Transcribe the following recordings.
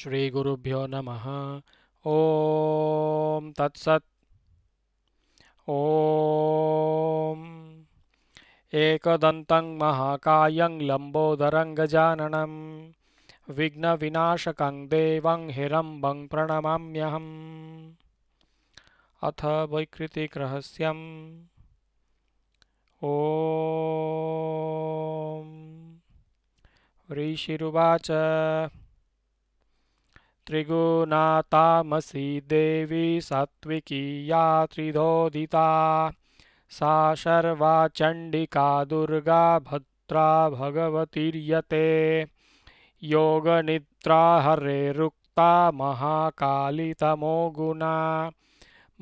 श्रीगुरुभ्यो नमः ॐ तत्सत् ॐ एकदन्तं महाकायं लम्बोदरङ्गजाननं विघ्नविनाशकं देवं हिरम्बं प्रणमाम्यहम् अथ वैकृतिकरहस्यम् ॐ ऋषिरुवाच त्रिगुणा देवी सात्विकी या त्रिदोदिता सा शर्वा चंडिका दुर्गा भद्रा भगवतीर्यते हरे रुक्ता महाकाली तमोगुणा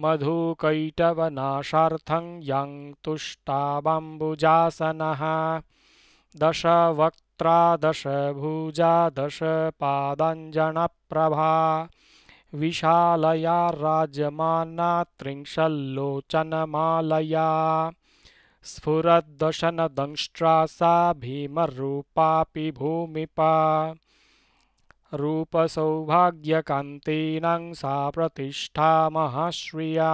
मधुकैटवनाशार्थं यं तुष्टा बम्बुजासनः दशवक् नेत्रादश भुजा दश पादंजन प्रभा विशालया राजमाना त्रिंशल्लोचन मालया त्रिंशल्लोचनमालया स्फुरद्दशनदंष्ट्रा सा भीमरूपापि भूमिपा रूपसौभाग्यकान्तीनां सा प्रतिष्ठा महाश्रिया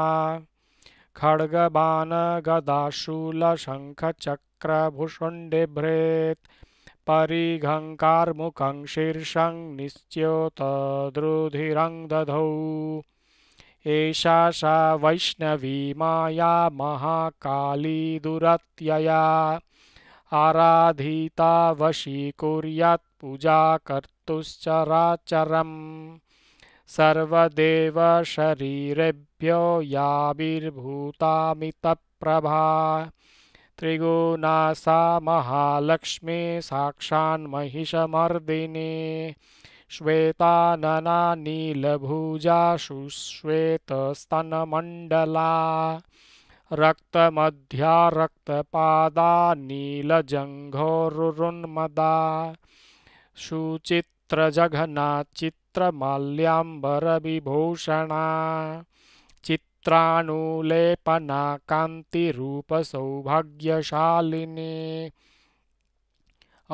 खड्गबाणगदाशूलशङ्खचक्रभुषुण्डिभ्रेत् मुखं शीर्षं निश्च्योतद्रुधिरं दधौ एषा सा वैष्णवी माया महाकाली दुरत्यया आराधिता वशीकुर्यात् पूजा कर्तुश्चराचरम् सर्वदेवशरीरेभ्यो याविर्भूतामितप्रभा त्रिगुणा सा महालक्ष्मी साक्षान्महिषमर्दिनी श्वेतानना नीलभुजा सुश्वेतस्तनमण्डला रक्तमध्या रक्तपादा नीलजङ्घोरुन्मदा शुचित्रजघना चित्रमाल्याम्बरविभूषणा चित्रानुलेपना कान्तिरूपसौभाग्यशालिनी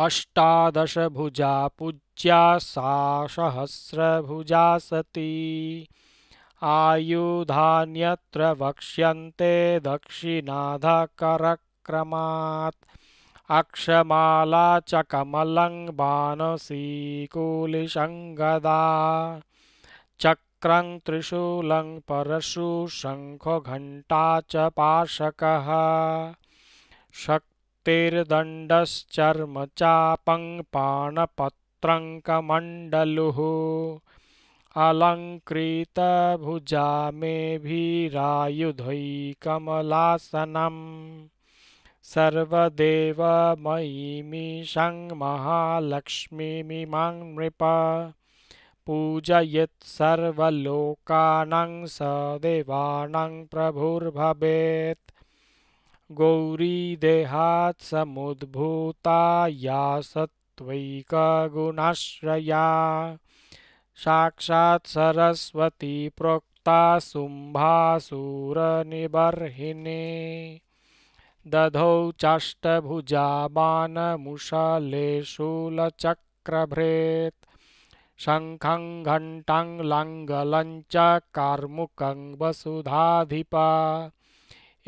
अष्टादशभुजा पूज्या सा सहस्रभुजा सती आयुधान्यत्र वक्ष्यन्ते दक्षिणाधकरक्रमात् अक्षमाला च कमलं बाणसीकुलिशङ्गदा चक् क्रं त्रिषु परशु शङ्खघण्टा च पाशकः शक्तिर्दण्डश्चर्म चापं पाणपत्रङ्कमण्डलुः अलङ्कृतभुजा मेभिरायुधैकमलासनम् सर्वदेवमयीमिषङ् महालक्ष्मीमिमां नृप पूजयत् सर्वलोकानां स देवानां प्रभुर्भवेत् गौरीदेहात् समुद्भूता या सत्त्वैकगुणाश्रया साक्षात् सरस्वती प्रोक्ता शुम्भासुरनिबर्हिणी दधौ चाष्टभुजा बाणमुशलेशूलचक्रभृत् शङ्खं घण्टं लङ्गलं च कार्मुकं वसुधाधिपा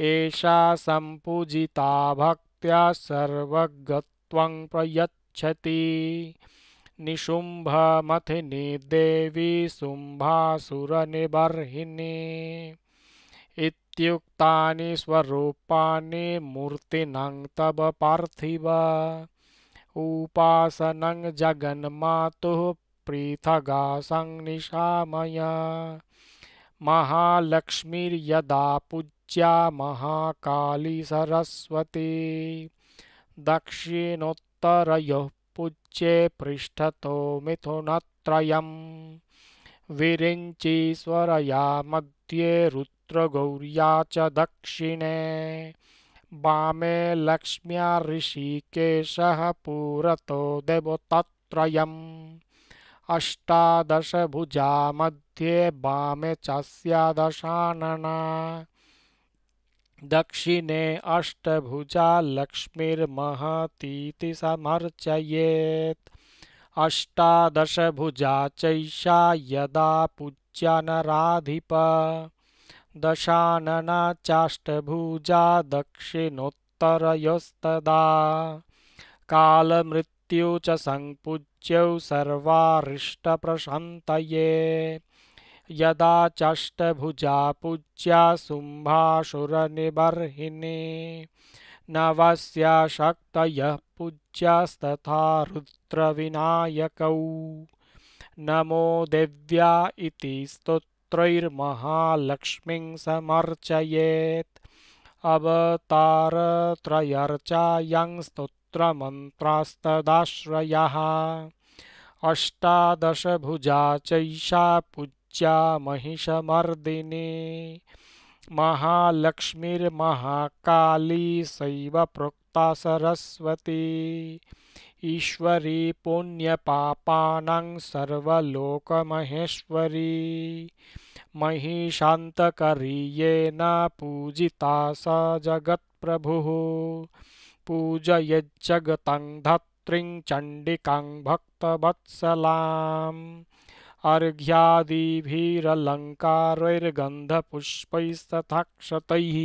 एषा सम्पूजिता भक्त्या सर्वगत्वं प्रयच्छति निशुम्भमथिनी देवी शुम्भासुरनिबर्हिणी इत्युक्तानि स्वरूपाणि मूर्तिनं तव पार्थिव उपासनं जगन्मातुः पृथगासंनिशामय महालक्ष्मीर्यदा पूज्या महाकालीसरस्वती दक्षिणोत्तरयोः पूज्ये पृष्ठतो मिथुनत्रयं विरिञ्चीश्वरया मध्ये रुद्रगौर्या च दक्षिणे वामे लक्ष्म्या ऋषिकेशः पुरतो देवतत्रयम् अष्टादशभुजा मध्ये वामे चास्यादशानना दक्षिणे अष्टभुजा लक्ष्मीर्महतीति समर्चयेत् अष्टादशभुजा चैषा यदा पूज्या नराधिप दशानना चाष्टभुजा दक्षिणोत्तरयोस्तदा कालमृत् ौ च सङ्पूज्यौ सर्वारिष्टप्रशन्तये यदा चष्टभुजा पूज्य शुम्भाशुरनिबर्हिणी शक्तयः पूज्यास्तथा रुद्रविनायकौ नमो देव्या इति स्तोत्रैर्महालक्ष्मीं समर्चयेत् अवतारत्रयर्चायां मन्त्रमन्त्रास्तदाश्रयः अष्टादशभुजा चैषा पूज्या महिषमर्दिनी महालक्ष्मीर्महाकाली सैव प्रोक्ता सरस्वती ईश्वरी पुण्य पुण्यपापानां सर्वलोकमहेश्वरी महिषान्तकरी पूजिता स जगत्प्रभुः पूजयज्जगतं धत्रीं चण्डिकां भक्तवत्सलाम् अर्घ्यादिभिरलङ्कारैर्गन्धपुष्पैस्तथाक्षतैः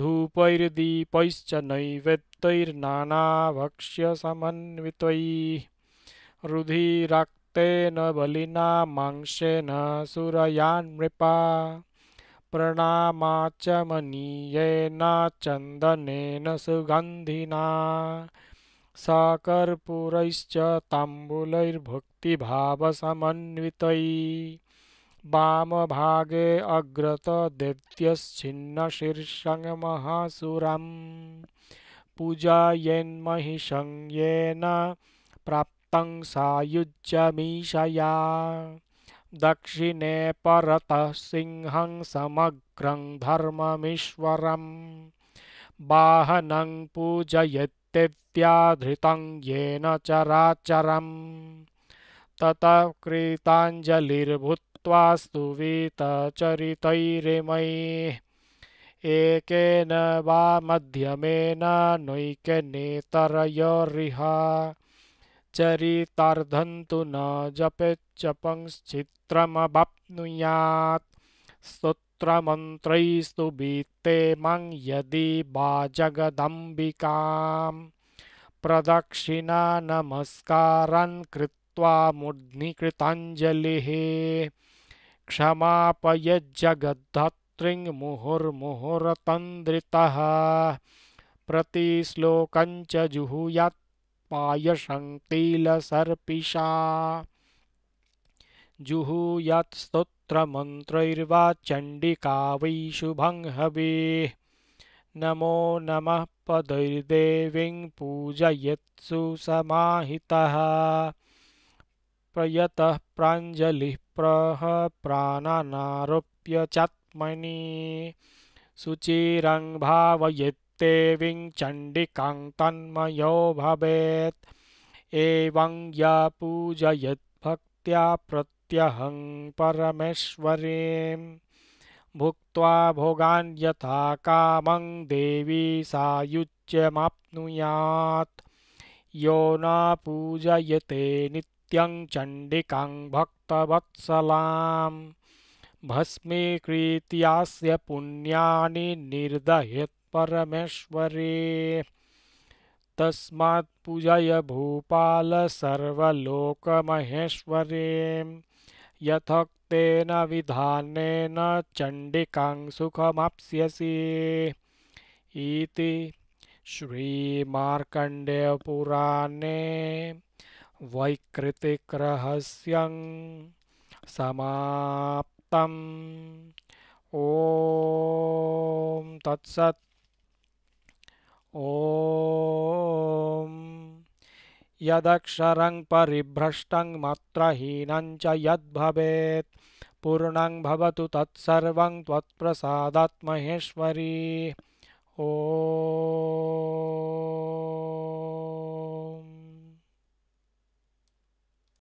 धूपैर्दीपैश्च नैवेद्यैर्नानाभक्ष्यसमन्वितैः रुधिराक्तेन बलिना मांसेन सुरया प्रणामाच मनीयेन चन्दनेन सुगन्धिना सकर्पूरैश्च ताम्बूलैर्भुक्तिभावसमन्वितै वामभागे अग्रतदेव्यश्छिन्नशीर्षङ्महासुरं पूजायेन्महिषं येन प्राप्त सायुज्यमीशया दक्षिणे परतः सिंहं समग्रं धर्ममीश्वरम् वाहनं पूजयत्यव्याधृतं येन चराचरम् ततः कृताञ्जलिर्भूत्वा एक एकेन वा मध्यमेन नैकनेतरयोरिह चरितार्धन्तु न जपेच्चपंश्चित्रमवाप्नुयात् स्तोत्रमन्त्रैस्तु बीते मं यदि वा जगदम्बिकाम् प्रदक्षिणा नमस्कारान् कृत्वा मुग्निकृताञ्जलिः क्षमापयज्जगद्धत्रिं मुहुर्मुहुर्तन्द्रितः प्रतिश्लोकञ्च जुहुयात् पायशङ्कीलसर्पिषा जुहूयात् स्तोत्रमन्त्रैर्वा चण्डिका वै शुभं हवेः नमो नमः पदैर्देवीं पूजयत्सु समाहितः प्रयतः प्राञ्जलिः प्रह प्राणानारोप्य चात्मनि शुचिरं भावयेत् ते विञ्चण्डिकां तन्मयो भवेत् एवं या पूजयद्भक्त्या प्रत्यहं परमेश्वरीं भुक्त्वा भोगान् यथा देवी सायुज्यमाप्नुयात् यो न पूजयते नित्यं चण्डिकां भक्तवत्सलाम् भस्मीकृत्यास्य पुण्यानि निर्दयत् परमेश्वरी तस्मात् पूजय भूपाल सर्वलोकमहेश्वरे यथोक्तेन विधानेन चंडिकां सुखमाप्स्यसि इति श्रीमार्कण्डेयपुराणे वैकृतिकरहस्यं समाप्तम् ओम तत्सत् ॐ यदक्षरं मात्रहीनं च यद्भवेत् पूर्णं भवतु तत्सर्वं त्वत्प्रसादात्महेश्वरी ओ